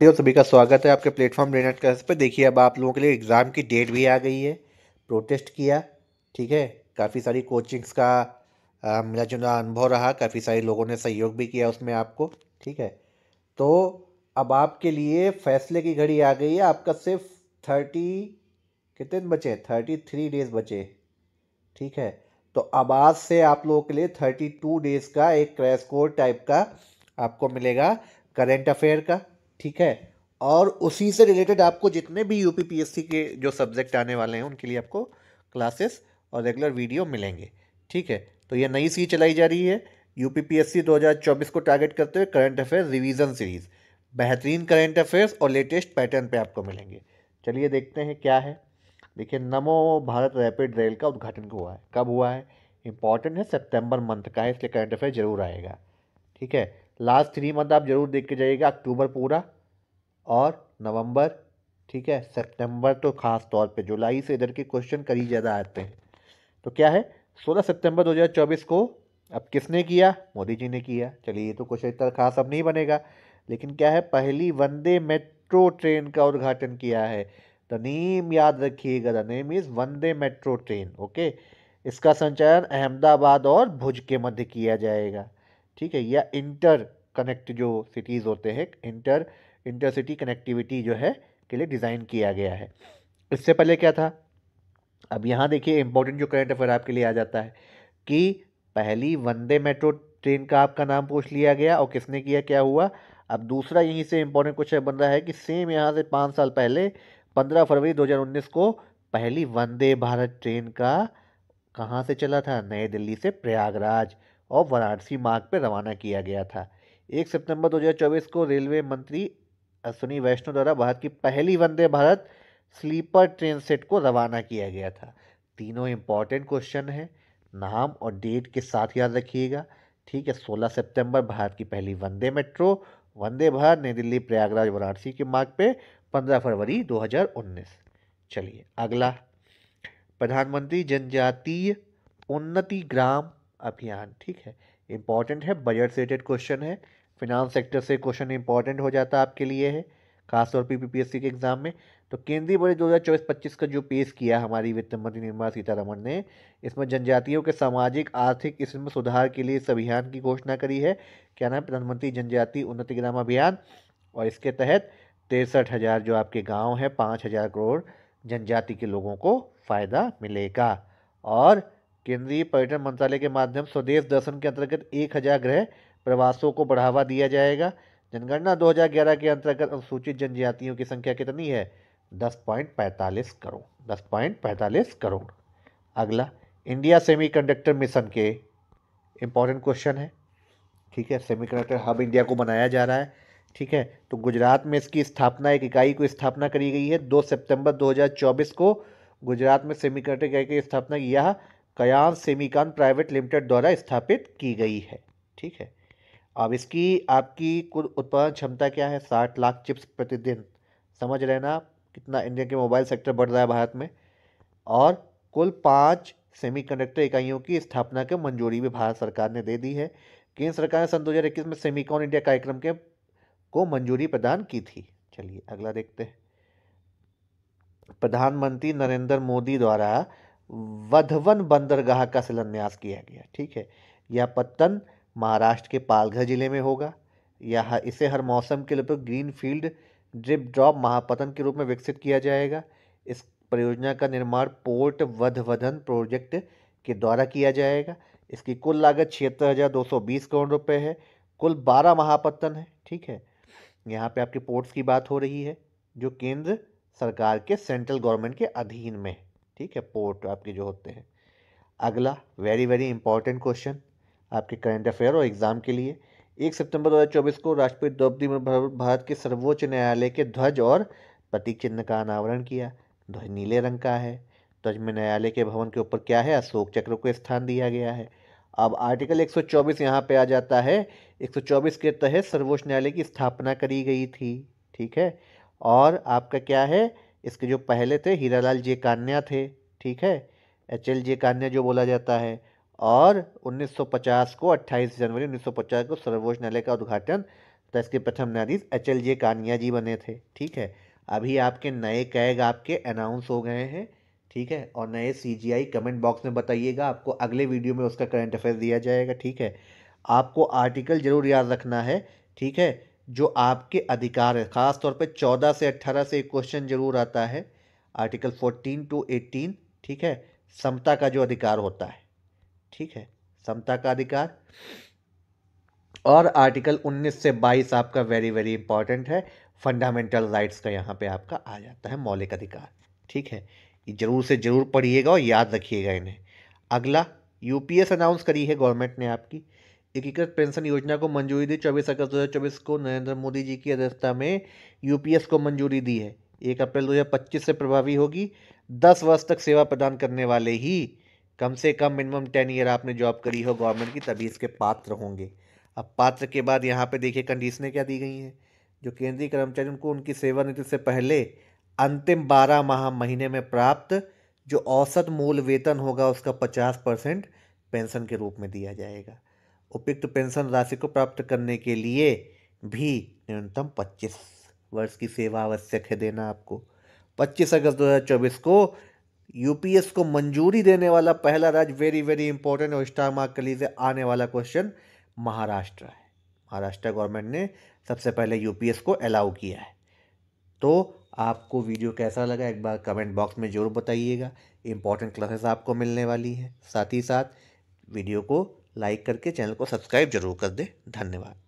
देखो सभी का स्वागत है आपके प्लेटफॉर्म रेनेट क्लास पर देखिए अब आप लोगों के लिए एग्ज़ाम की डेट भी आ गई है प्रोटेस्ट किया ठीक है काफ़ी सारी कोचिंग्स का मेरा जुला अनुभव रहा काफ़ी सारे लोगों ने सहयोग भी किया उसमें आपको ठीक है तो अब आपके लिए फैसले की घड़ी आ गई है आपका सिर्फ थर्टी कितने बचे थर्टी थ्री डेज़ बचे ठीक है तो अब आज से आप लोगों के लिए थर्टी टू डेज़ का एक क्रैश कोर्स टाइप का आपको मिलेगा करेंट अफेयर का ठीक है और उसी से रिलेटेड आपको जितने भी यू के जो सब्जेक्ट आने वाले हैं उनके लिए आपको क्लासेस और रेगुलर वीडियो मिलेंगे ठीक है तो ये नई सीरीज चलाई जा रही है यू पी 2024 को टारगेट करते हुए करंट अफेयर रिवीजन सीरीज़ बेहतरीन करंट अफेयर्स और लेटेस्ट पैटर्न पे आपको मिलेंगे चलिए देखते हैं क्या है देखिए नमो भारत रैपिड रेल का उद्घाटन हुआ है कब हुआ है इंपॉर्टेंट है सितंबर मंथ का है इसलिए करंट अफेयर जरूर आएगा ठीक है लास्ट थ्री मंथ आप जरूर देख के जाइएगा अक्टूबर पूरा और नवंबर ठीक है सितंबर तो खास तौर पे जुलाई से इधर के क्वेश्चन कई ज़्यादा आते हैं तो क्या है 16 सितंबर 2024 को अब किसने किया मोदी जी ने किया चलिए ये तो क्वेश्चन इतना खास अब नहीं बनेगा लेकिन क्या है पहली वंदे मेट्रो ट्रेन का उद्घाटन किया है द नेम याद रखिएगा the name is Vande metro train okay इसका संचालन अहमदाबाद और भुज के मध्य किया जाएगा ठीक है या इंटर कनेक्ट जो सिटीज़ होते हैं इंटर इंटरसिटी कनेक्टिविटी जो है के लिए डिज़ाइन किया गया है इससे पहले क्या था अब यहाँ देखिए इंपॉर्टेंट जो करंट अफेयर आपके लिए आ जाता है कि पहली वंदे मेट्रो ट्रेन का आपका नाम पूछ लिया गया और किसने किया क्या हुआ अब दूसरा यहीं से इम्पोर्टेंट क्वेश्चन बन रहा है कि सेम यहाँ से पाँच साल पहले पंद्रह फरवरी दो को पहली वंदे भारत ट्रेन का कहाँ से चला था नई दिल्ली से प्रयागराज और वाराणसी मार्ग पर रवाना किया गया था एक सितंबर 2024 को रेलवे मंत्री अश्विनी वैष्णव द्वारा भारत की पहली Vande Bharat sleeper train set को रवाना किया गया था तीनों इम्पॉर्टेंट क्वेश्चन हैं नाम और डेट के साथ याद रखिएगा ठीक है 16 सितंबर भारत की पहली वंदे मेट्रो वंदे भारत नई दिल्ली प्रयागराज वाराणसी के मार्ग पे 15 फरवरी 2019 चलिए अगला प्रधानमंत्री जनजातीय उन्नति ग्राम अभियान ठीक है इम्पॉर्टेंट है बजट से रिलेटेड क्वेश्चन है फिनांस सेक्टर से क्वेश्चन इंपॉर्टेंट हो जाता है आपके लिए है खासतौर पर पी के एग्जाम में तो केंद्रीय बजट चौबीस पच्चीस का जो पेश किया हमारी वित्त मंत्री निर्मला सीतारमण ने इसमें जनजातियों के सामाजिक आर्थिक इसमें सुधार के लिए इस अभियान की घोषणा करी है क्या नाम प्रधानमंत्री जनजाति उन्नति ग्राम अभियान और इसके तहत तिरसठ हज़ार जो आपके गांव हैं पाँच हज़ार करोड़ जनजाति के लोगों को फ़ायदा मिलेगा और केंद्रीय पर्यटन मंत्रालय के माध्यम स्वदेश दर्शन के अंतर्गत एक हज़ार गृह प्रवासों को बढ़ावा दिया जाएगा जनगणना 2011 के अंतर्गत अनुसूचित जनजातियों की संख्या कितनी है दस पॉइंट पैंतालीस करोड़ दस पॉइंट पैंतालीस करोड़ अगला इंडिया सेमीकंडक्टर मिशन के इम्पॉर्टेंट क्वेश्चन है ठीक है सेमीकंडक्टर हब इंडिया को बनाया जा रहा है ठीक है तो गुजरात में इसकी स्थापना एक इकाई को स्थापना करी गई है दो सितंबर 2024 को गुजरात में सेमीकंडक्टर इकाई की स्थापना यह कयाम सेमीकान प्राइवेट लिमिटेड द्वारा स्थापित की गई है ठीक है अब इसकी आपकी कुल उत्पादन क्षमता क्या है साठ लाख चिप्स प्रतिदिन समझ रहे ना कितना इंडिया के मोबाइल सेक्टर बढ़ रहा है भारत में और कुल पाँच सेमीकंडक्टर इकाइयों की स्थापना की मंजूरी भी भारत सरकार ने दे दी है केंद्र सरकार ने सन दो में सेमीकॉन इंडिया कार्यक्रम के को मंजूरी प्रदान की थी चलिए अगला देखते हैं प्रधानमंत्री नरेंद्र मोदी द्वारा वधवन बंदरगाह का शिलान्यास किया गया ठीक है यह पत्तन महाराष्ट्र के पालघर जिले में होगा यह इसे हर मौसम के लिए तो ग्रीन फील्ड ड्रिप ड्रॉप महापतन के रूप में विकसित किया जाएगा इस परियोजना का निर्माण पोर्ट वधवधन प्रोजेक्ट के द्वारा किया जाएगा इसकी कुल लागत छिहत्तर हज़ार दो सौ बीस करोड़ रुपए है कुल बारह महापत्तन है ठीक है यहाँ पे आपके पोर्ट्स की बात हो रही है जो केंद्र सरकार के सेंट्रल गवर्नमेंट के अधीन में है ठीक है पोर्ट आपके जो होते हैं अगला वेरी वेरी इंपॉर्टेंट क्वेश्चन आपके करंट अफेयर और एग्ज़ाम के लिए एक सितंबर 2024 को राष्ट्रपति द्रौपदी में भारत के सर्वोच्च न्यायालय के ध्वज और प्रतीक चिन्ह का अनावरण किया ध्वज नीले रंग का है ध्वज में न्यायालय के भवन के ऊपर क्या है अशोक चक्र को स्थान दिया गया है अब आर्टिकल 124 यहाँ पे आ जाता है 124 के तहत सर्वोच्च न्यायालय की स्थापना करी गई थी ठीक है और आपका क्या है इसके जो पहले थे हीरालाल जे कान्या थे ठीक है एच एल जे कान्या जो बोला जाता है और 1950 को 28 जनवरी 1950 को सर्वोच्च न्यायालय का उद्घाटन तथा तो इसके प्रथम न्यायाधीश एच एल जे कानिया जी बने थे ठीक है अभी आपके नए कैग आपके अनाउंस हो गए हैं ठीक है और नए सी जी आई कमेंट बॉक्स में बताइएगा आपको अगले वीडियो में उसका करंट अफेयर दिया जाएगा ठीक है आपको आर्टिकल ज़रूर याद रखना है ठीक है जो आपके अधिकार है ख़ास तौर पे से अट्ठारह से एक क्वेश्चन जरूर आता है आर्टिकल फोर्टीन टू एटीन ठीक है समता का जो अधिकार होता है ठीक है समता का अधिकार और आर्टिकल 19 से 22 आपका वेरी वेरी इंपॉर्टेंट है फंडामेंटल राइट्स का यहाँ पे आपका आ जाता है मौलिक अधिकार ठीक है ज़रूर से ज़रूर पढ़िएगा और याद रखिएगा इन्हें अगला यूपीएस अनाउंस करी है गवर्नमेंट ने आपकी एकीकृत पेंशन योजना को मंजूरी दी चौबीस अगस्त दो को नरेंद्र मोदी जी की अध्यक्षता में यूपीएस को मंजूरी दी है एक अप्रैल दो से प्रभावी होगी दस वर्ष तक सेवा प्रदान करने वाले ही कम से कम मिनिमम टेन ईयर आपने जॉब करी हो गवर्नमेंट की तभी इसके पात्र होंगे अब पात्र के बाद यहाँ पे देखिए कंडीशनें क्या दी गई हैं जो केंद्रीय कर्मचारी उनको उनकी सेवानिवृत्ति से पहले अंतिम बारह माह महीने में प्राप्त जो औसत मूल वेतन होगा उसका पचास परसेंट पेंशन के रूप में दिया जाएगा उपयुक्त पेंशन राशि को प्राप्त करने के लिए भी न्यूनतम पच्चीस वर्ष की सेवा आवश्यक है देना आपको पच्चीस अगस्त 2024 को यूपीएस को मंजूरी देने वाला पहला राज्य वेरी वेरी इंपॉर्टेंट और स्टार मार्क के लिए आने वाला क्वेश्चन महाराष्ट्र है महाराष्ट्र गवर्नमेंट ने सबसे पहले यूपीएस को अलाउ किया है तो आपको वीडियो कैसा लगा एक बार कमेंट बॉक्स में ज़रूर बताइएगा इंपॉर्टेंट क्लासेस आपको मिलने वाली है साथ ही साथ वीडियो को लाइक करके चैनल को सब्सक्राइब जरूर कर दें धन्यवाद